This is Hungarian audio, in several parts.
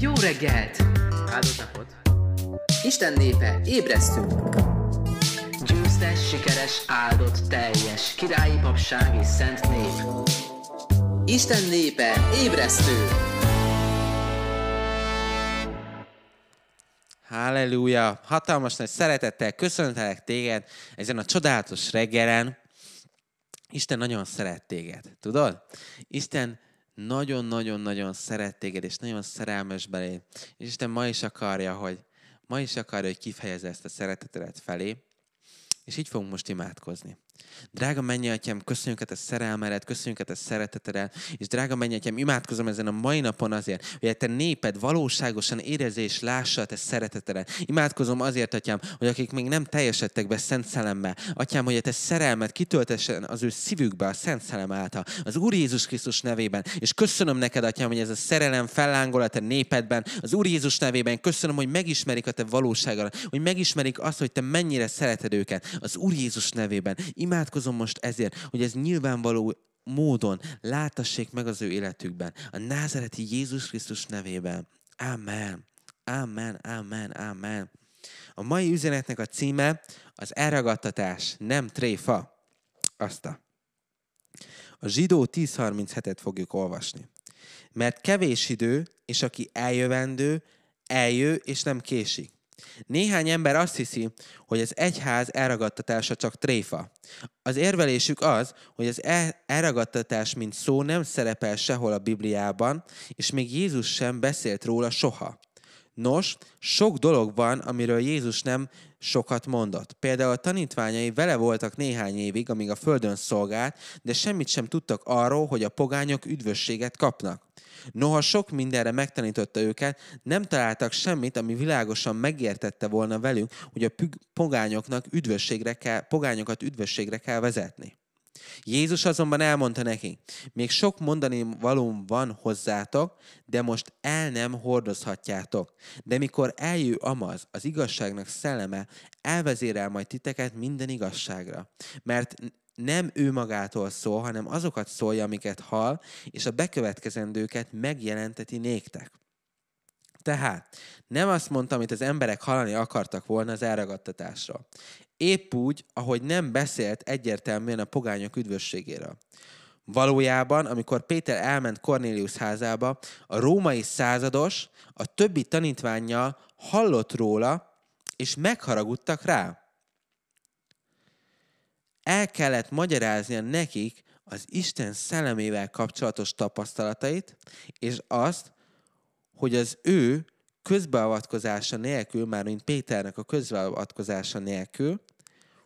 Jó reggelt! Áldott napot! Isten népe, ébresztő! Győztes, sikeres, áldott, teljes, királyi papság és szent nép. Isten népe, ébresztő! Halleluja! Hatalmas nagy szeretettel köszöntelek téged ezen a csodálatos reggelen. Isten nagyon szeret téged, tudod? Isten nagyon-nagyon-nagyon szeret téged, és nagyon szerelmes belé. És Isten ma is akarja, hogy ma is akarja, hogy kifejezze ezt a szeretetet felé, és így fogunk most imádkozni. Drága mennyatyám, köszönjük a te szerelmered, köszönjük a te szeretetedet, és drága mennyatyám, imádkozom ezen a mai napon azért, hogy a te néped valóságosan érezze és lássa a te szeretetedet. Imádkozom azért, atyám, hogy akik még nem teljesedtek be Szent Szellembe, atyám, hogy a te szerelmet kitöltessen az ő szívükbe a Szent Szellem által, az Úr Jézus Krisztus nevében. És köszönöm neked, atyám, hogy ez a szerelem fellángol a te népedben, az Úr Jézus nevében. Köszönöm, hogy megismerik a te valóságodat, hogy megismerik azt, hogy te mennyire szereted őket, az Úr Jézus nevében. Imádkozom most ezért, hogy ez nyilvánvaló módon látassék meg az ő életükben. A názereti Jézus Krisztus nevében. Amen. Amen, amen, amen. A mai üzenetnek a címe az elragadtatás, nem tréfa. Azt a. A zsidó 10.37-et fogjuk olvasni. Mert kevés idő, és aki eljövendő, eljő és nem késik. Néhány ember azt hiszi, hogy az egyház elragadtatása csak tréfa. Az érvelésük az, hogy az e- elragadtatás mint szó nem szerepel sehol a Bibliában, és még Jézus sem beszélt róla soha. Nos, sok dolog van, amiről Jézus nem sokat mondott. Például a tanítványai vele voltak néhány évig, amíg a földön szolgált, de semmit sem tudtak arról, hogy a pogányok üdvösséget kapnak. Noha sok mindenre megtanította őket, nem találtak semmit, ami világosan megértette volna velünk, hogy a pogányoknak üdvösségre kell, pogányokat üdvösségre kell vezetni. Jézus azonban elmondta neki, még sok mondani valóm van hozzátok, de most el nem hordozhatjátok. De mikor eljő amaz, az igazságnak szelleme, elvezérel majd titeket minden igazságra. Mert nem ő magától szól, hanem azokat szólja, amiket hall, és a bekövetkezendőket megjelenteti néktek. Tehát nem azt mondta, amit az emberek hallani akartak volna az elragadtatásra. Épp úgy, ahogy nem beszélt egyértelműen a pogányok üdvösségéről. Valójában, amikor Péter elment Cornélius házába, a római százados a többi tanítványa hallott róla, és megharagudtak rá el kellett magyaráznia nekik az Isten szellemével kapcsolatos tapasztalatait, és azt, hogy az ő közbeavatkozása nélkül, már mint Péternek a közbeavatkozása nélkül,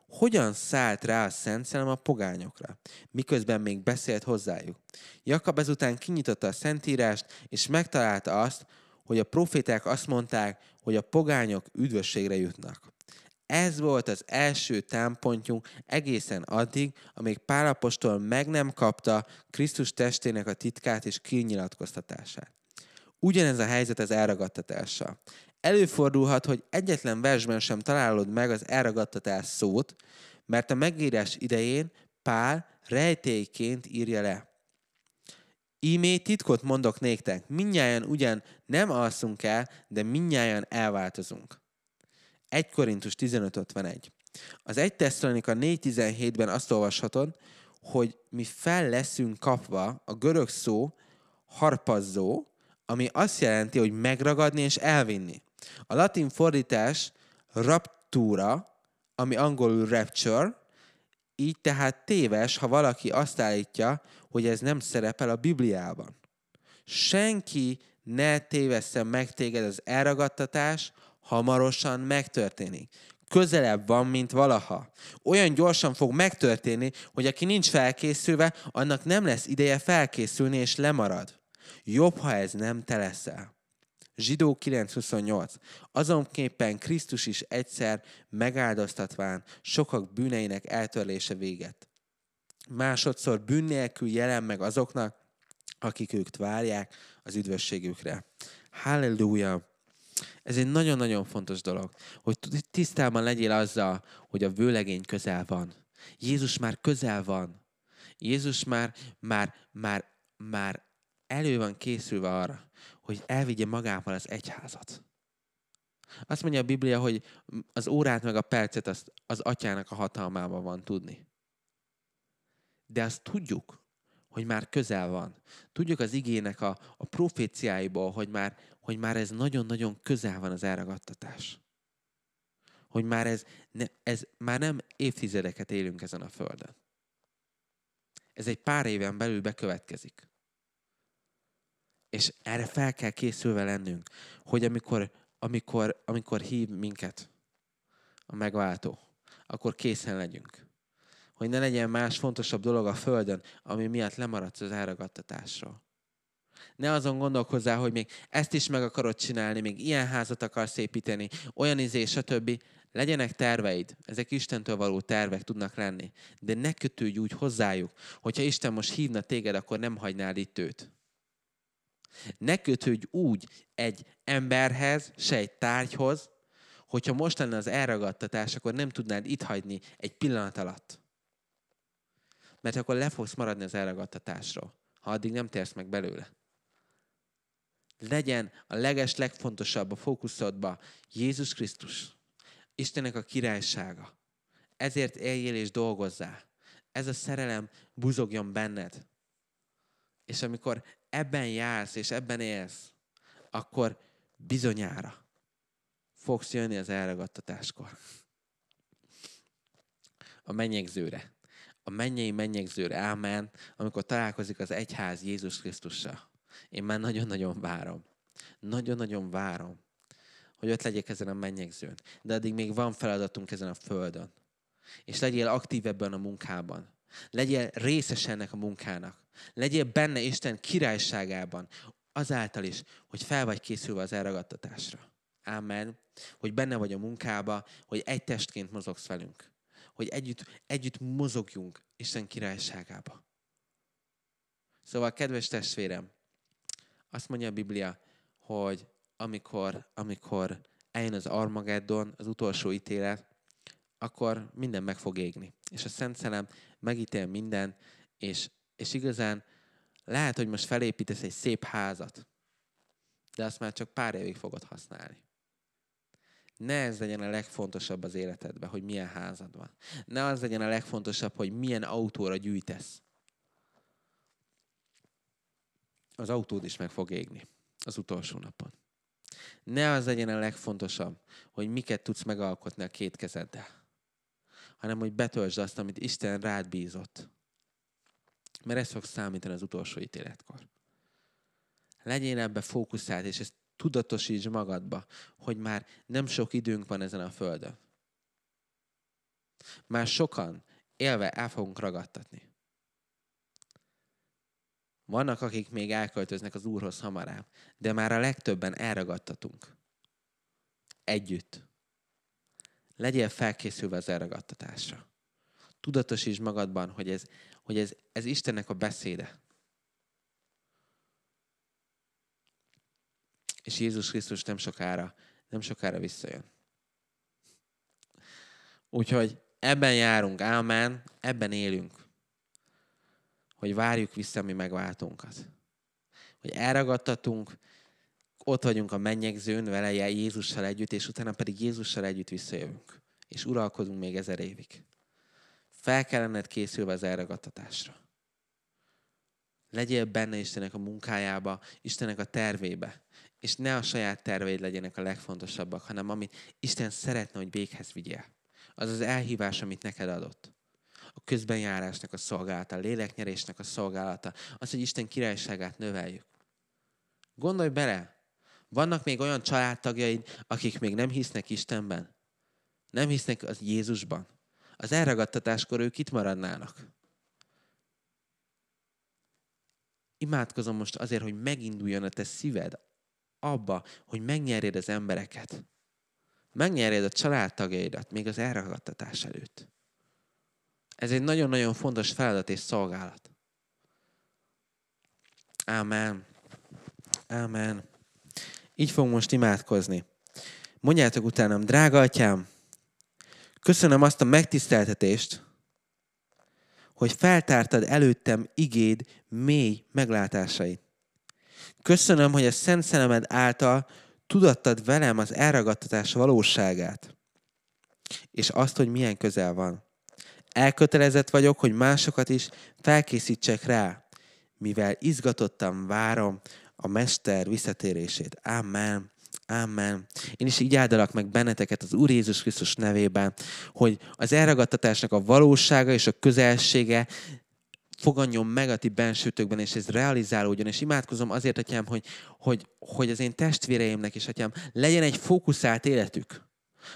hogyan szállt rá a Szent Szellem a pogányokra, miközben még beszélt hozzájuk. Jakab ezután kinyitotta a Szentírást, és megtalálta azt, hogy a proféták azt mondták, hogy a pogányok üdvösségre jutnak. Ez volt az első támpontjunk egészen addig, amíg Pálapostól meg nem kapta Krisztus testének a titkát és kinyilatkoztatását. Ugyanez a helyzet az elragadtatással. Előfordulhat, hogy egyetlen versben sem találod meg az elragadtatás szót, mert a megírás idején Pál rejtélyként írja le. Ímé titkot mondok néktek, minnyáján ugyan nem alszunk el, de minnyáján elváltozunk. 1 Korintus 15.51. Az 1 Tesszalonika 4.17-ben azt olvashatod, hogy mi fel leszünk kapva a görög szó harpazzó, ami azt jelenti, hogy megragadni és elvinni. A latin fordítás raptúra, ami angolul rapture, így tehát téves, ha valaki azt állítja, hogy ez nem szerepel a Bibliában. Senki ne tévesszen meg téged az elragadtatás, hamarosan megtörténik. Közelebb van, mint valaha. Olyan gyorsan fog megtörténni, hogy aki nincs felkészülve, annak nem lesz ideje felkészülni és lemarad. Jobb, ha ez nem te leszel. Zsidó 9.28. Azonképpen Krisztus is egyszer megáldoztatván sokak bűneinek eltörlése véget. Másodszor bűn nélkül jelen meg azoknak, akik őt várják az üdvösségükre. Halleluja! Ez egy nagyon-nagyon fontos dolog, hogy tisztában legyél azzal, hogy a vőlegény közel van. Jézus már közel van. Jézus már, már, már, már elő van készülve arra, hogy elvigye magával az egyházat. Azt mondja a Biblia, hogy az órát meg a percet az, az atyának a hatalmában van tudni. De azt tudjuk, hogy már közel van. Tudjuk az igének a, a proféciáiból, hogy már, hogy már ez nagyon-nagyon közel van az elragadtatás. Hogy már ez, ne, ez már nem évtizedeket élünk ezen a földön. Ez egy pár éven belül bekövetkezik. És erre fel kell készülve lennünk, hogy amikor, amikor, amikor hív minket a megváltó, akkor készen legyünk hogy ne legyen más fontosabb dolog a Földön, ami miatt lemaradsz az elragadtatásról. Ne azon gondolkozzál, hogy még ezt is meg akarod csinálni, még ilyen házat akarsz építeni, olyan izé, stb. Legyenek terveid, ezek Istentől való tervek tudnak lenni, de ne kötődj úgy hozzájuk, hogyha Isten most hívna téged, akkor nem hagynál itt őt. Ne kötődj úgy egy emberhez, se egy tárgyhoz, hogyha most lenne az elragadtatás, akkor nem tudnád itt hagyni egy pillanat alatt. Mert akkor le fogsz maradni az elragadtatásról, ha addig nem térsz meg belőle. Legyen a leges, legfontosabb a fókuszodba Jézus Krisztus, Istennek a királysága. Ezért éljél és dolgozzál. Ez a szerelem buzogjon benned. És amikor ebben jársz és ebben élsz, akkor bizonyára fogsz jönni az elragadtatáskor. A menyegzőre a mennyei mennyegzőre ámán, amikor találkozik az egyház Jézus Krisztussal. Én már nagyon-nagyon várom. Nagyon-nagyon várom, hogy ott legyek ezen a mennyegzőn. De addig még van feladatunk ezen a földön. És legyél aktív ebben a munkában. Legyél részes ennek a munkának. Legyél benne Isten királyságában. Azáltal is, hogy fel vagy készülve az elragadtatásra. Ámen. Hogy benne vagy a munkába, hogy egy testként mozogsz velünk hogy együtt, együtt mozogjunk Isten királyságába. Szóval, kedves testvérem, azt mondja a Biblia, hogy amikor, amikor eljön az Armageddon, az utolsó ítélet, akkor minden meg fog égni. És a Szent Szellem megítél minden, és, és igazán lehet, hogy most felépítesz egy szép házat, de azt már csak pár évig fogod használni ne ez legyen a legfontosabb az életedben, hogy milyen házad van. Ne az legyen a legfontosabb, hogy milyen autóra gyűjtesz. Az autód is meg fog égni az utolsó napon. Ne az legyen a legfontosabb, hogy miket tudsz megalkotni a két kezeddel, hanem hogy betöltsd azt, amit Isten rád bízott. Mert ez fog számítani az utolsó ítéletkor. Legyél ebbe fókuszált, és ez tudatosíts magadba, hogy már nem sok időnk van ezen a földön. Már sokan élve el fogunk ragadtatni. Vannak, akik még elköltöznek az Úrhoz hamarabb, de már a legtöbben elragadtatunk. Együtt. Legyél felkészülve az elragadtatásra. Tudatosíts magadban, hogy ez, hogy ez, ez Istennek a beszéde. és Jézus Krisztus nem sokára, nem sokára visszajön. Úgyhogy ebben járunk, ámen, ebben élünk, hogy várjuk vissza mi megváltunkat. Hogy elragadtatunk, ott vagyunk a mennyegzőn vele Jézussal együtt, és utána pedig Jézussal együtt visszajövünk. És uralkodunk még ezer évig. Fel kellene készülve az elragadtatásra. Legyél benne Istenek a munkájába, Istenek a tervébe és ne a saját terveid legyenek a legfontosabbak, hanem amit Isten szeretne, hogy véghez vigyél. Az az elhívás, amit neked adott. A közbenjárásnak a szolgálata, a léleknyerésnek a szolgálata, az, hogy Isten királyságát növeljük. Gondolj bele, vannak még olyan családtagjaid, akik még nem hisznek Istenben, nem hisznek az Jézusban. Az elragadtatáskor ők itt maradnának. Imádkozom most azért, hogy meginduljon a te szíved abba, hogy megnyerjed az embereket. Megnyerjed a családtagjaidat még az elragadtatás előtt. Ez egy nagyon-nagyon fontos feladat és szolgálat. Ámen. Ámen. Így fogunk most imádkozni. Mondjátok utánam, drága atyám, köszönöm azt a megtiszteltetést, hogy feltártad előttem igéd mély meglátásait. Köszönöm, hogy a Szent Szelemed által tudattad velem az elragadtatás valóságát, és azt, hogy milyen közel van. Elkötelezett vagyok, hogy másokat is felkészítsek rá, mivel izgatottan várom a Mester visszatérését. Amen. Amen. Én is így áldalak meg benneteket az Úr Jézus Krisztus nevében, hogy az elragadtatásnak a valósága és a közelsége foganjon meg a ti bensőtökben, és ez realizálódjon. És imádkozom azért, atyám, hogy, hogy, hogy az én testvéreimnek is, atyám, legyen egy fókuszált életük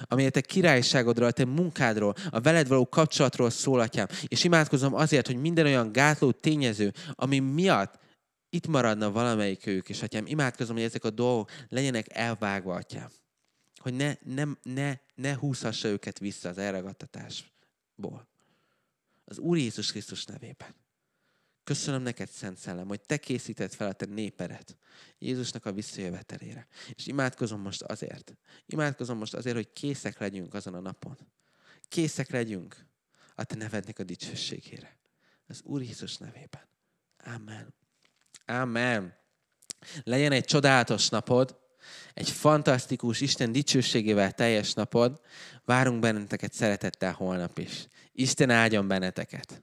amelyet a te királyságodról, a te munkádról, a veled való kapcsolatról szól, atyám. És imádkozom azért, hogy minden olyan gátló tényező, ami miatt itt maradna valamelyik ők, és atyám, imádkozom, hogy ezek a dolgok legyenek elvágva, atyám. Hogy ne, ne ne, ne húzhassa őket vissza az elragadtatásból. Az Úr Jézus Krisztus nevében. Köszönöm neked, Szent Szellem, hogy te készített fel a te néperet Jézusnak a visszajövetelére. És imádkozom most azért. Imádkozom most azért, hogy készek legyünk azon a napon. Készek legyünk a te nevednek a dicsőségére. Az Úr Jézus nevében. Amen. Amen. Legyen egy csodálatos napod, egy fantasztikus Isten dicsőségével teljes napod. Várunk benneteket szeretettel holnap is. Isten áldjon benneteket.